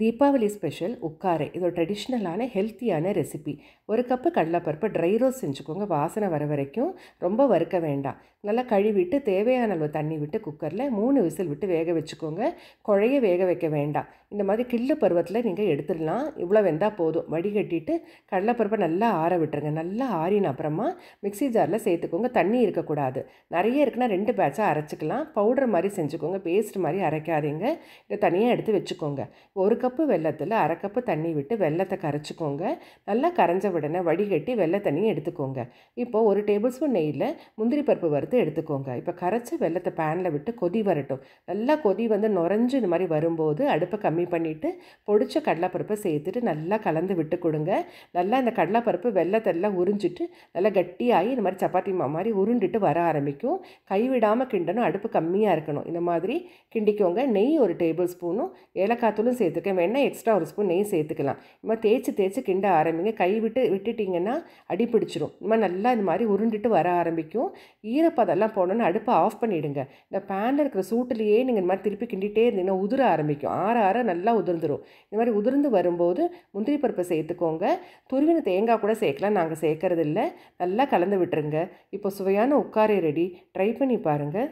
Deepavali special உக்காரை இது ஒரு ட்ரெடிஷ்னலான ஹெல்த்தியான ரெசிபி ஒரு கப்பு கடலைப்பருப்பு ட்ரை ரோஸ் செஞ்சுக்கோங்க வாசனை வர வரைக்கும் ரொம்ப வறுக்க வேண்டாம் நல்லா கழுவிட்டு தேவையான அளவு தண்ணி விட்டு குக்கரில் மூணு விசில் விட்டு வேக வச்சுக்கோங்க குழைய வேக வைக்க வேண்டாம் இந்த மாதிரி கில்லு பருவத்தில் நீங்கள் எடுத்துடலாம் இவ்வளோ வெந்தால் போதும் வடிகட்டிட்டு கடலைப்பருப்பை நல்லா ஆற விட்டுருங்க நல்லா ஆறின அப்புறமா மிக்சி ஜாரில் சேர்த்துக்கோங்க தண்ணி இருக்கக்கூடாது நிறைய இருக்குன்னா ரெண்டு பேட்சாக அரைச்சிக்கலாம் பவுடர் மாதிரி செஞ்சுக்கோங்க பேஸ்ட் மாதிரி அரைக்காதீங்க இதை தனியாக எடுத்து வச்சுக்கோங்க ஒரு கப் கப்பு வெள்ளத்தில் அரை கப்பு தண்ணி விட்டு வெள்ளத்தை கரைச்சிக்கோங்க நல்லா கரைஞ்ச உடனே வடிகட்டி வெள்ளை தண்ணியை எடுத்துக்கோங்க இப்போ ஒரு டேபிள் ஸ்பூன் நெய்யில் முந்திரி பருப்பு வறுத்து எடுத்துக்கோங்க இப்போ கரைச்ச வெள்ளத்தை பேனில் விட்டு கொதி வரட்டும் நல்லா கொதி வந்து நுரைஞ்சு இந்த மாதிரி வரும்போது அடுப்பை கம்மி பண்ணிவிட்டு பொடிச்ச கடலைப்பருப்பை சேர்த்துட்டு நல்லா கலந்து விட்டு கொடுங்க நல்லா இந்த கடலைப்பருப்பு வெள்ளத்தெல்லாம் உறிஞ்சிட்டு நல்லா கட்டியாகி இந்த மாதிரி சப்பாத்தி மா மாதிரி உருண்டுட்டு வர ஆரம்பிக்கும் கைவிடாமல் கிண்டணும் அடுப்பு கம்மியாக இருக்கணும் இந்த மாதிரி கிண்டிக்கோங்க நெய் ஒரு டேபிள் ஸ்பூனும் ஏலக்காய் தூளும் சேர்த்துக்க வேணால் எக்ஸ்ட்ரா ஒரு ஸ்பூன் நெய் சேர்த்துக்கலாம் நம்ம தேய்ச்சி தேய்ச்சி கிண்ட ஆரம்பிங்க கை விட்டு விட்டுட்டிங்கன்னா அடி பிடிச்சிரும் நம்ம நல்லா இந்த மாதிரி உருண்டுட்டு வர ஆரம்பிக்கும் ஈரப்பதெல்லாம் போனோன்னு அடுப்பை ஆஃப் பண்ணிவிடுங்க இந்த பேனில் இருக்கிற சூட்டிலேயே நீங்கள் இந்த மாதிரி திருப்பி கிண்டிகிட்டே இருந்தீங்கன்னா உதிர ஆரம்பிக்கும் ஆற ஆற நல்லா உதிர்ந்துடும் இந்த மாதிரி உதிர்ந்து வரும்போது முந்திரி பருப்பை சேர்த்துக்கோங்க துருவின தேங்காய் கூட சேர்க்கலாம் நாங்கள் சேர்க்கறதில்ல நல்லா கலந்து விட்டுருங்க இப்போ சுவையான உட்காரே ரெடி ட்ரை பண்ணி பாருங்கள்